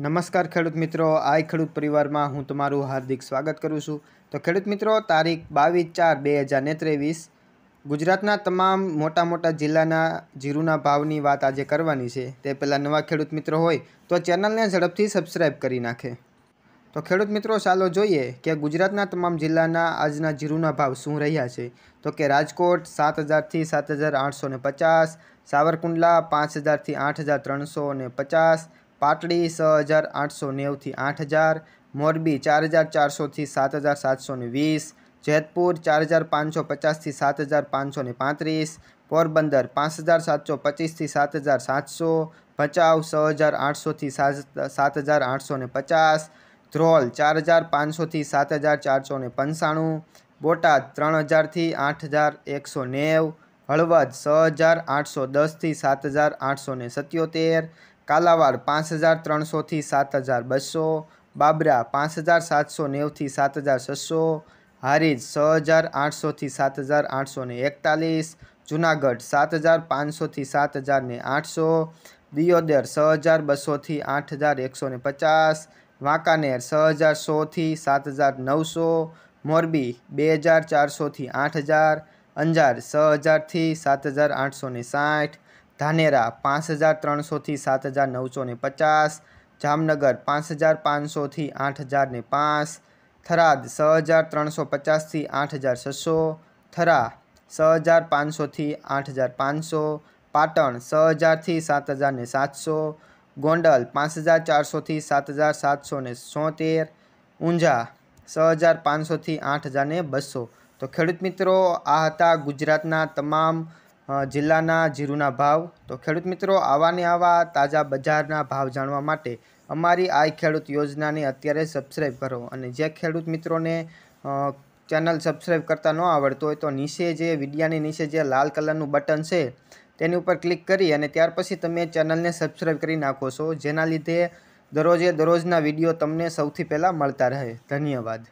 નમસ્કાર ખેડૂત મિત્રો આઈ ખેડૂત પરિવારમાં હું તમારું હાર્દિક સ્વાગત કરું છું તો ખેડૂત મિત્રો તારીખ બાવીસ ચાર બે હજાર ને ત્રેવીસ ગુજરાતના તમામ મોટા મોટા જિલ્લાના જીરુના ભાવની વાત આજે કરવાની છે તે પહેલાં નવા ખેડૂત મિત્રો હોય તો ચેનલને ઝડપથી સબસ્ક્રાઇબ કરી નાખે તો ખેડૂત મિત્રો ચાલો જોઈએ કે ગુજરાતના તમામ જિલ્લાના આજના જીરુના ભાવ શું રહ્યા છે તો કે રાજકોટ સાત હજારથી સાત હજાર આઠસો ને પચાસ સાવરકુંડલા પાંચ હજારથી આઠ હજાર ત્રણસો ને પચાસ પાટડી છ હજાર આઠસો નેવથી આઠ હજાર મોરબી ચાર હજાર ચારસોથી સાત હજાર સાતસો ને વીસ જેતપુર ચાર હજાર પાંચસો પચાસથી સાત હજાર પાંચસો ને પાંત્રીસ પોરબંદર પાંચ હજાર સાતસો પચીસથી સાત હજાર સાતસો ભચાઉ છ હજાર આઠસોથી સાત સાત હજાર આઠસો ને પચાસ ધ્રોલ ચાર હજાર પાંચસોથી સાત હજાર ચારસો ને પંચાણું બોટાદ ત્રણ હજારથી આઠ હજાર એકસો નેવ હળવદ છ હજાર આઠસો દસથી સાત હજાર આઠસો ને સત્યોતેર કાલાવાડ પાંચ હજાર ત્રણસોથી સાત હજાર બસો બાબરા પાંચ હજાર સાતસો નેવથી સાત હજાર છસો હારીજ છ હજાર આઠસોથી સાત હજાર આઠસો એકતાલીસ જુનાગઢ સાત હજાર પાંચસોથી સાત હજાર આઠસો દિયોદર છ હજાર બસોથી આઠ હજાર એકસો પચાસ વાંકાનેર છ હજાર સોથી સાત હજાર નવસો મોરબી બે હજાર ચારસોથી આઠ હજાર અંજાર છ હજારથી સાત હજાર આઠસો ને સાઠ ધાનેરા પાંચ હજાર ત્રણસોથી સાત હજાર નવસો ને પચાસ જામનગર પાંચ હજાર પાંચસોથી આઠ હજાર ને પાંચ થરાદ છ હજાર ત્રણસો પચાસથી આઠ હજાર છસો થરા છ હજાર પાંચસોથી આઠ હજાર પાંચસો પાટણ છ હજારથી સાત હજાર ને સાતસો ગોંડલ પાંચ હજાર ચારસોથી સાત હજાર સાતસો ને સોતેર ઊંઝા છ હજાર પાંચસોથી આઠ હજાર ને બસો તો ખેડૂત મિત્રો આ હતા ગુજરાતના તમામ જિલ્લાના જીરુના ભાવ તો ખેડૂત મિત્રો આવાને આવા તાજા બજારના ભાવ જાણવા માટે અમારી આ ખેડૂત યોજનાને અત્યારે સબસ્ક્રાઈબ કરો અને જે ખેડૂત મિત્રોને ચેનલ સબસ્ક્રાઈબ કરતાં ન આવડતો હોય તો નીચે જે વિડિયાની નીચે જે લાલ કલરનું બટન છે તેની ઉપર ક્લિક કરી અને ત્યાર પછી તમે ચેનલને સબસ્ક્રાઈબ કરી નાખો છો જેના લીધે દરરોજે દરરોજના વિડીયો તમને સૌથી પહેલાં મળતા રહે ધન્યવાદ